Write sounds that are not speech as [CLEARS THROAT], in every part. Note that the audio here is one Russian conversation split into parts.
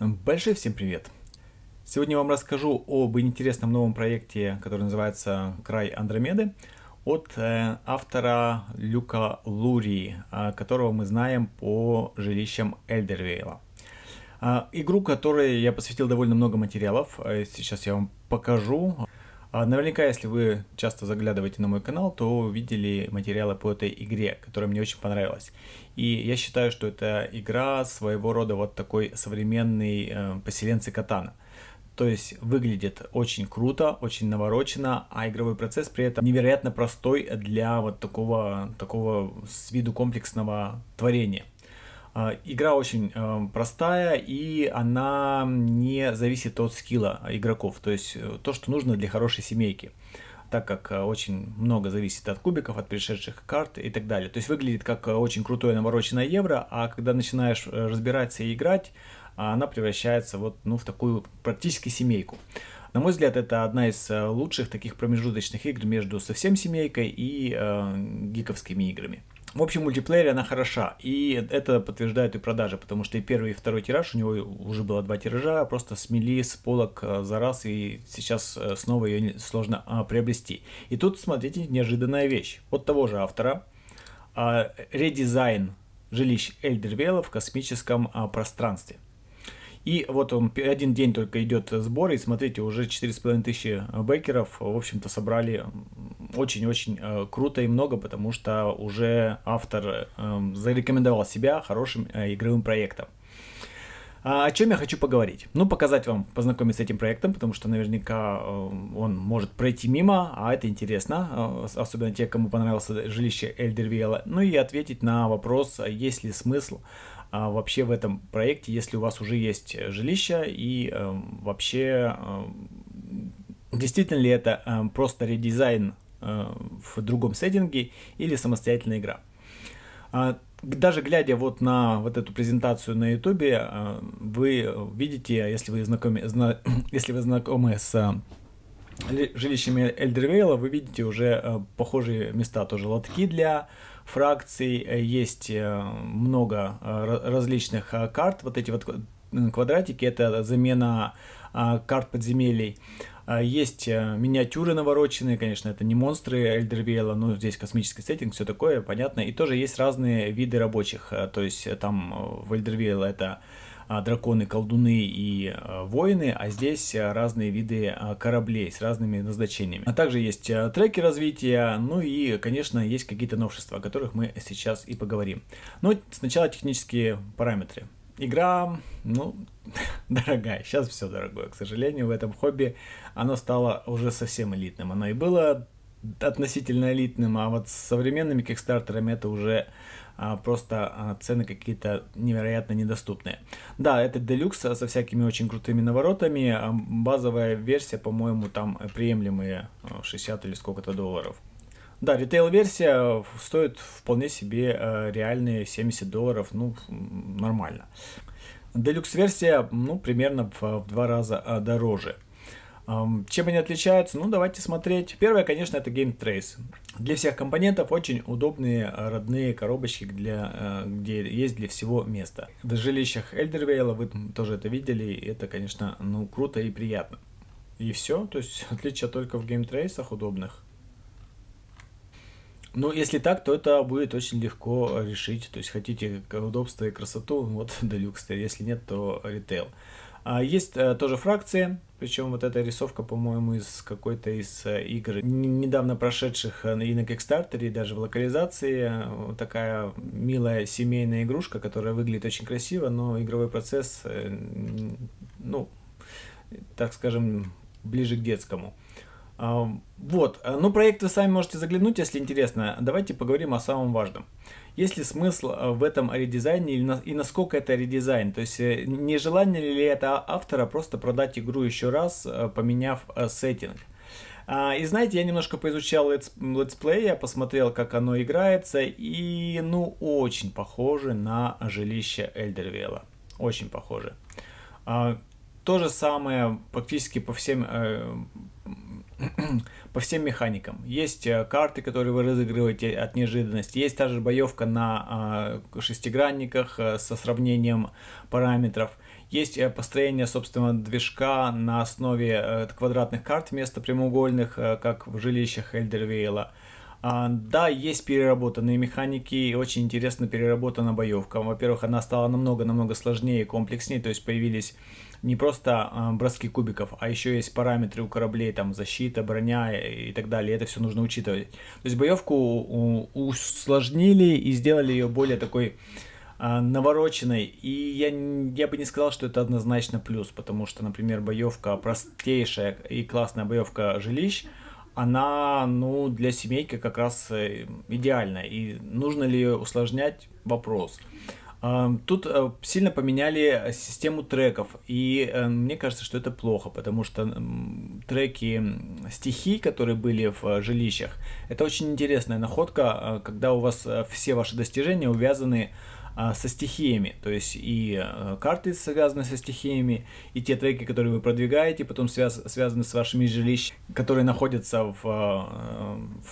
Большой всем привет! Сегодня я вам расскажу об интересном новом проекте, который называется «Край Андромеды» от э, автора Люка Лури, э, которого мы знаем по жилищам Эльдервейла. Э, игру, которой я посвятил довольно много материалов, сейчас я вам покажу. А наверняка, если вы часто заглядываете на мой канал, то видели материалы по этой игре, которая мне очень понравилась. И я считаю, что это игра своего рода вот такой современный э, поселенцы Катана. То есть выглядит очень круто, очень наворочено, а игровой процесс при этом невероятно простой для вот такого, такого с виду комплексного творения. А, игра очень э, простая, и она не зависит от скилла а, игроков, то есть э, то, что нужно для хорошей семейки, так как э, очень много зависит от кубиков, от пришедших карт и так далее. То есть выглядит как очень крутое навороченное евро, а когда начинаешь разбираться и играть, а, она превращается вот ну, в такую практически семейку. На мой взгляд, это одна из лучших таких промежуточных игр между совсем семейкой и э, гиковскими играми. В общем, мультиплеере она хороша, и это подтверждают и продажи, потому что и первый, и второй тираж, у него уже было два тиража, просто смели с полок э, за раз, и сейчас э, снова ее сложно а, приобрести. И тут, смотрите, неожиданная вещь. От того же автора а, редизайн жилищ Эльдервелла в космическом а, пространстве. И вот он, один день только идет сбор, и смотрите, уже 4500 э, бекеров в общем-то, собрали очень-очень э, круто и много, потому что уже автор э, зарекомендовал себя хорошим э, игровым проектом. А о чем я хочу поговорить? Ну, показать вам, познакомиться с этим проектом, потому что наверняка э, он может пройти мимо, а это интересно, э, особенно те, кому понравилось жилище Эльдервилла. Ну и ответить на вопрос, а есть ли смысл а, вообще в этом проекте, если у вас уже есть жилище и э, вообще действительно ли это просто редизайн Э, в другом сеттинге или самостоятельная игра. А, даже глядя вот на вот эту презентацию на ютубе, э, вы видите, а если вы знакомы, [COUGHS] если вы знакомы с э, жилищами Эльдервейла, вы видите уже похожие места, тоже лотки для фракций, есть много различных карт, вот эти вот квадратики, это замена а, карт подземелий. А, есть э, миниатюры навороченные, конечно, это не монстры Эльдервейла, но здесь космический сеттинг, все такое, понятно. И тоже есть разные виды рабочих, а, то есть э, там э, в Эльдервейла это драконы, колдуны и воины, а здесь разные виды кораблей с разными назначениями. А также есть треки развития, ну и, конечно, есть какие-то новшества, о которых мы сейчас и поговорим. Но сначала технические параметры игра, ну, [LAUGHS] дорогая. Сейчас все дорогое. К сожалению, в этом хобби оно стало уже совсем элитным. Оно и было относительно элитным, а вот с современными кикстартерами это уже а, просто а, цены какие-то невероятно недоступные. Да, это делюкс со всякими очень крутыми наворотами. А базовая версия, по-моему, там приемлемые 60 а, или сколько-то долларов. Да, ритейл-версия стоит вполне себе э, реальные 70 долларов, ну, нормально. Делюкс-версия, ну, примерно в, в два раза э, дороже. Чем они отличаются? Ну, давайте смотреть. Первое, конечно, это Game Trace. Для всех компонентов очень удобные э, родные коробочки, для, где есть для всего места. В жилищах Эльдервейла вы тоже это видели, это, конечно, ну, круто и приятно. И все, то есть [LAUGHS] отличие только в геймтрейсах удобных. Ну, если так, то это будет очень легко решить. То есть хотите удобство и красоту, вот [LAUGHS] Deluxe, если нет, то ритейл. А есть а, тоже фракции, причем вот эта рисовка, по-моему, из какой-то из э, игр, недавно прошедших э, и на Kickstarter, и даже в локализации. Вот такая милая семейная игрушка, которая выглядит очень красиво, но игровой процесс, ну, так скажем, ближе к детскому. Вот, э, ну проект вы сами можете заглянуть, если интересно. Давайте поговорим о самом важном. Есть ли смысл э, в этом редизайне и насколько это редизайн? То есть э, не желание ли это автора просто продать игру еще раз, поменяв сеттинг? А, и знаете, я немножко поизучал летсплей, я посмотрел, как оно играется, и ну очень похоже на жилище Эльдервела. Очень похоже. А, то же самое практически по всем по всем механикам. Есть э, карты, которые вы разыгрываете от неожиданности, есть та же боевка на а, шестигранниках э, со сравнением параметров, есть э, построение, собственно, движка на основе квадратных карт вместо прямоугольных, как в жилищах Эльдервейла. А, да, есть переработанные механики, и очень интересно переработана боевка. Во-первых, она стала намного-намного сложнее и комплекснее, то есть появились не просто а, броски кубиков, а еще есть параметры у кораблей, там защита, броня и так далее. Это все нужно учитывать. То есть боевку усложнили и сделали ее более такой а, навороченной. И я, я бы не сказал, что это однозначно плюс, потому что, например, боевка простейшая и классная боевка жилищ – она, ну, для семейки как раз э, идеальна. И нужно ли усложнять вопрос? Эм, тут э, сильно поменяли систему треков, и э, мне кажется, что это плохо, потому что треки стихи, которые были в жилищах, это очень интересная находка, когда у вас все ваши достижения увязаны а, со стихиями, то есть и э, карты связаны со стихиями, и те треки, которые вы продвигаете, потом связ, связаны с вашими жилищами, которые находятся э, в,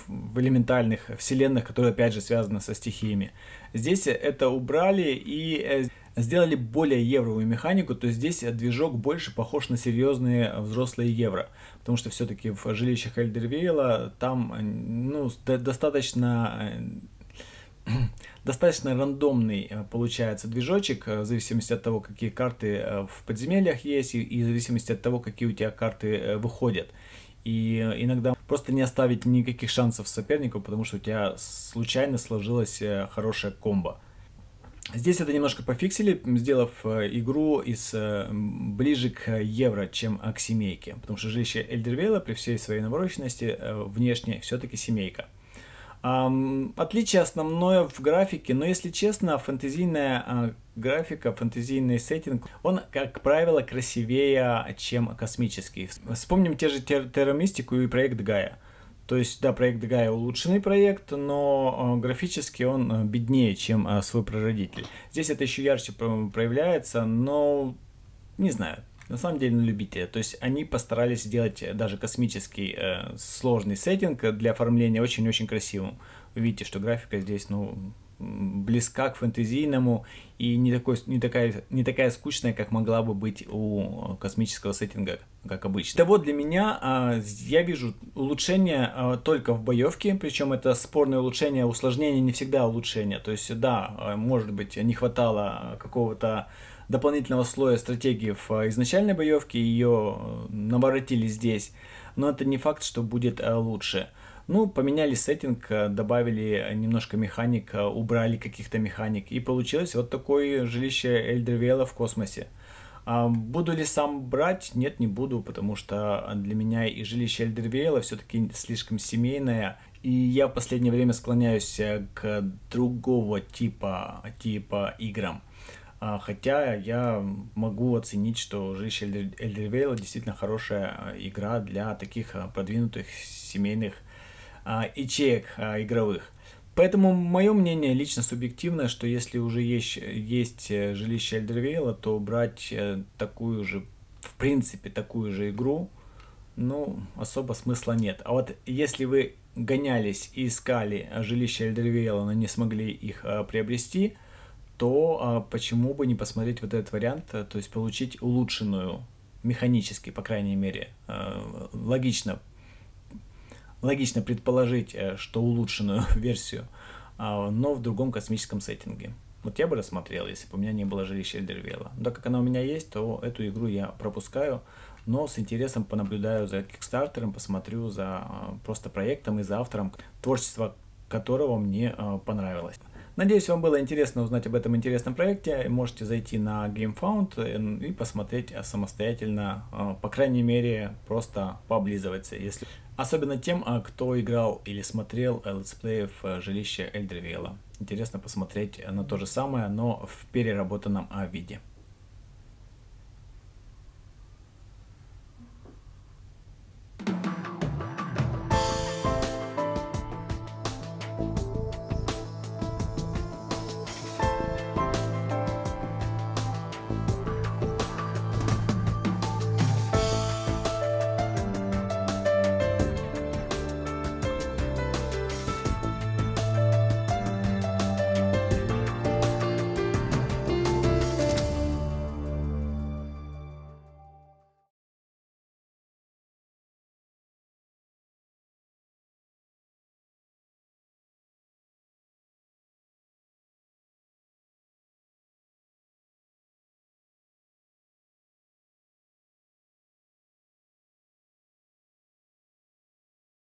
в элементальных вселенных, которые опять же связаны со стихиями. Здесь это убрали и э, сделали более евровую механику, то здесь движок больше похож на серьезные взрослые евро, потому что все-таки в жилищах Эльдервейла там ну, достаточно [CLEARS THROAT] достаточно рандомный э, получается движочек, э, в зависимости от того, какие карты э, в подземельях есть, и, и в зависимости от того, какие у тебя карты выходят. И иногда просто не оставить никаких шансов сопернику, потому что у тебя случайно сложилась хорошая комбо. Здесь это немножко пофиксили, сделав игру из ближе к евро, чем к семейке. Потому что жилище Эльдервейла при всей своей навороченности внешне все-таки семейка. Отличие основное в графике, но если честно, фэнтезийная а, графика, фэнтезийный сеттинг, он, как правило, красивее, чем космический. Вспомним те же террамистику и проект Гая. То есть, да, проект Гая улучшенный проект, но а, графически он а, беднее, чем свой прародитель. Здесь это еще ярче проявляется, но не знаю, на самом деле на любителя. То есть они постарались сделать даже космический э, сложный сеттинг для оформления очень-очень красивым. Вы видите, что графика здесь, ну, близка к фэнтезийному и не, такой, не, такая, не такая скучная, как могла бы быть у космического сеттинга, как обычно. Да, вот для меня а, я вижу улучшение а, только в боевке, причем это спорное улучшение, усложнение не всегда улучшение. То есть, да, э, может быть, не хватало какого-то дополнительного слоя стратегии в э, изначальной боевке, ее э, наворотили здесь, но это не факт, что будет э, лучше. Ну, поменяли сеттинг, добавили немножко механик, убрали каких-то механик, и получилось вот такое жилище Эльдервела в космосе. А буду ли сам брать? Нет, не буду, потому что для меня и жилище Эльдервейла все-таки слишком семейное, и я в последнее время склоняюсь к другого типа, типа играм. А, хотя я могу оценить, что жилище Эльдервейла действительно хорошая а, игра для таких а, продвинутых семейных ячеек игровых. Поэтому мое мнение лично субъективное, что если уже есть, есть э, жилище Эльдервейла, то брать э, такую же, в принципе, такую же игру, ну, особо смысла нет. А вот если вы гонялись и искали жилище Эльдервейла, но не смогли их приобрести – то а, почему бы не посмотреть вот этот вариант, э, то есть получить улучшенную, механически, по крайней мере, э, логично, логично предположить, э, что улучшенную [LAUGHS] версию, э, но в другом космическом сеттинге. Вот я бы рассмотрел, если бы у меня не было жилища Эльдервела. Но так как она у меня есть, то эту игру я пропускаю, но с интересом понаблюдаю за Кикстартером, посмотрю за э, просто проектом и за автором, творчество которого мне а, понравилось. Надеюсь, вам было интересно узнать об этом интересном проекте. Можете зайти на GameFound э, и посмотреть э, самостоятельно, э, по крайней мере, просто пооблизываться, если... Особенно тем, кто играл или смотрел в «Жилище Эльдервейла». Интересно посмотреть на то же самое, но в переработанном виде.